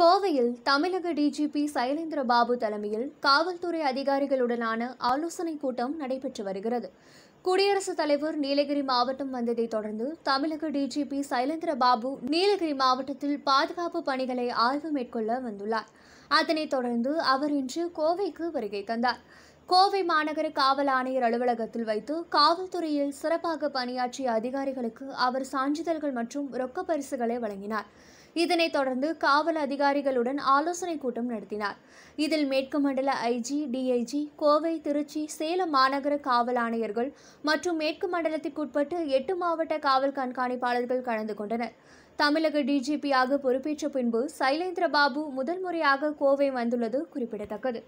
கோவையில் தமிழக டிஜிபி சைலேந்திர பாபு தலைமையில் காவல்துறை அதிகாரிகளுடனான ஆலோசனைக் கூட்டம் நடைபெற்று வருகிறது குடியரசுத் தலைவர் நீலகிரி மாவட்டம் வந்ததை தொடர்ந்து தமிழக டிஜிபி சைலேந்திர பாபு நீலகிரி மாவட்டத்தில் பாதுகாப்பு பணிகளை ஆய்வு மேற்கொள்ள வந்துள்ளார் அதனைத் தொடர்ந்து அவர் இன்று கோவைக்கு வருகை தந்தார் கோவை மாநகர காவல் ஆணையர் அலுவலகத்தில் வைத்து காவல்துறையில் சிறப்பாக பணியாற்றிய அதிகாரிகளுக்கு அவர் சான்றிதழ்கள் மற்றும் ரொக்க பரிசுகளை வழங்கினார் இதனைத் தொடர்ந்து காவல் அதிகாரிகளுடன் ஆலோசனை கூட்டம் நடத்தினார் இதில் மேற்கு மண்டல ஐஜி டிஐஜி கோவை திருச்சி சேலம் மாநகர காவல் ஆணையர்கள் மற்றும் மேற்கு மண்டலத்திற்குட்பட்டு எட்டு மாவட்ட காவல் கண்காணிப்பாளர்கள் கலந்து கொண்டனர் தமிழக டிஜிபியாக பொறுப்பேற்ற பின்பு சைலேந்திரபாபு முதல் முறையாக கோவை வந்துள்ளது குறிப்பிடத்தக்கது